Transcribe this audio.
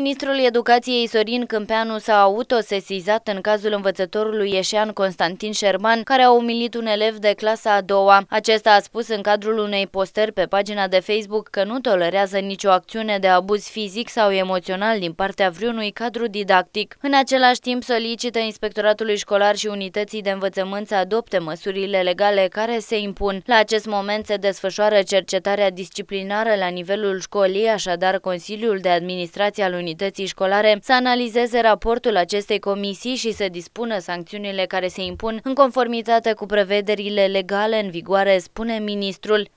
Ministrul Educației Sorin Câmpeanu s-a autosesizat în cazul învățătorului ieșean Constantin Șerman, care a umilit un elev de clasa a doua. Acesta a spus în cadrul unei postări pe pagina de Facebook că nu tolerează nicio acțiune de abuz fizic sau emoțional din partea vreunui cadru didactic. În același timp solicită inspectoratului școlar și unității de învățământ să adopte măsurile legale care se impun. La acest moment se desfășoară cercetarea disciplinară la nivelul școlii, așadar Consiliul de Administrație al unității școlare să analizeze raportul acestei comisii și să dispună sancțiunile care se impun în conformitate cu prevederile legale în vigoare, spune ministrul.